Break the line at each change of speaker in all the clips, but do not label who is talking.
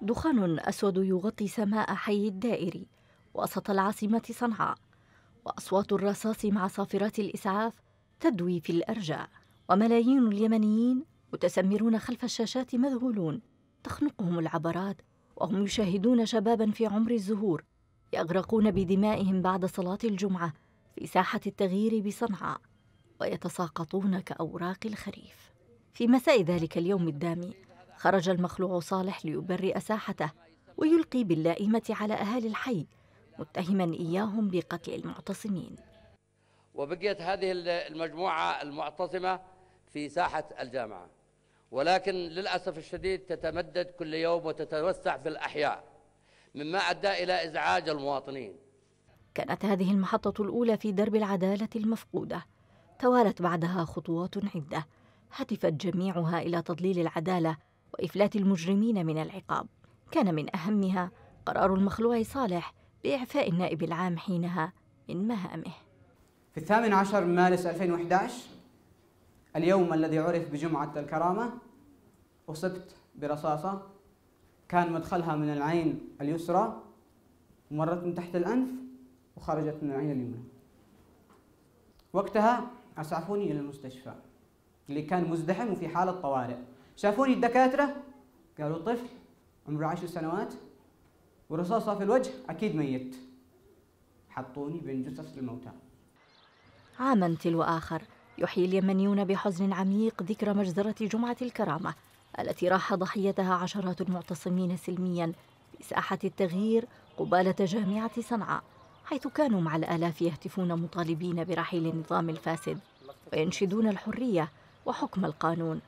دخان أسود يغطي سماء حي الدائري وسط العاصمة صنعاء وأصوات الرصاص مع صافرات الإسعاف تدوي في الأرجاء وملايين اليمنيين متسمرون خلف الشاشات مذهولون تخنقهم العبرات وهم يشاهدون شبابا في عمر الزهور يغرقون بدمائهم بعد صلاة الجمعة في ساحة التغيير بصنعاء ويتساقطون كأوراق الخريف في مساء ذلك اليوم الدامي خرج المخلوع صالح ليبرئ ساحته ويلقي باللائمة على أهالي الحي متهما إياهم بقتل المعتصمين وبقيت هذه المجموعة المعتصمة في ساحة الجامعة ولكن للأسف الشديد تتمدد كل يوم وتتوسع في الأحياء مما أدى إلى إزعاج المواطنين كانت هذه المحطة الأولى في درب العدالة المفقودة توالت بعدها خطوات عدة هتفت جميعها إلى تضليل العدالة وإفلات المجرمين من العقاب كان من أهمها قرار المخلوع صالح بإعفاء النائب العام حينها من مهامه
في الثامن عشر من مارس 2011 اليوم الذي عرف بجمعة الكرامة أصبت برصاصة كان مدخلها من العين اليسرى ومرت من تحت الأنف وخرجت من العين اليمنى وقتها أسعفوني إلى المستشفى اللي كان مزدحم وفي حالة طوارئ شافوني الدكاترة قالوا الطفل عمره عشر سنوات ورصاصة في الوجه أكيد ميت حطوني بين جثث الموتى
عاما تلو آخر يحيي اليمنيون بحزن عميق ذكرى مجزرة جمعة الكرامة التي راح ضحيتها عشرات المعتصمين سلميا في ساحة التغيير قبالة جامعة صنعاء حيث كانوا مع الآلاف يهتفون مطالبين برحيل النظام الفاسد وينشدون الحرية وحكم القانون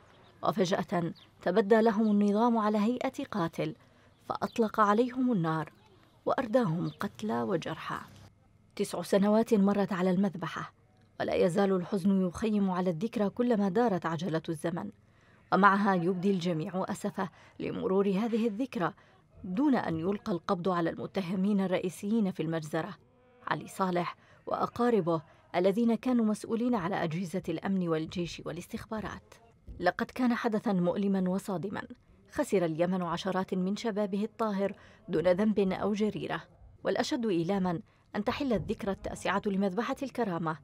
وفجأة تبدى لهم النظام على هيئة قاتل فأطلق عليهم النار وأرداهم قتلى وجرحى تسع سنوات مرت على المذبحة ولا يزال الحزن يخيم على الذكرى كلما دارت عجلة الزمن ومعها يبدي الجميع أسفه لمرور هذه الذكرى دون أن يلقى القبض على المتهمين الرئيسيين في المجزرة علي صالح وأقاربه الذين كانوا مسؤولين على أجهزة الأمن والجيش والاستخبارات لقد كان حدثا مؤلما وصادما خسر اليمن عشرات من شبابه الطاهر دون ذنب او جريره والاشد ايلاما ان تحل الذكرى التاسعه لمذبحه الكرامه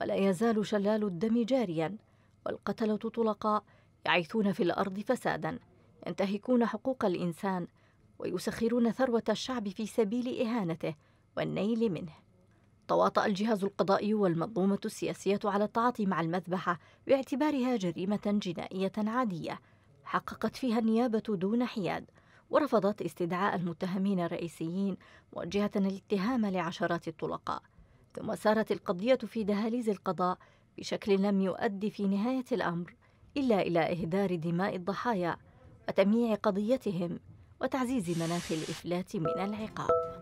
ولا يزال شلال الدم جاريا والقتله طلقاء يعيثون في الارض فسادا ينتهكون حقوق الانسان ويسخرون ثروه الشعب في سبيل اهانته والنيل منه تواطأ الجهاز القضائي والمنظومة السياسية على التعاطي مع المذبحة باعتبارها جريمة جنائية عادية حققت فيها النيابة دون حياد ورفضت استدعاء المتهمين الرئيسيين موجهة الاتهام لعشرات الطلقاء ثم سارت القضية في دهاليز القضاء بشكل لم يؤدي في نهاية الأمر إلا إلى إهدار دماء الضحايا وتمييع قضيتهم وتعزيز مناخ الإفلات من العقاب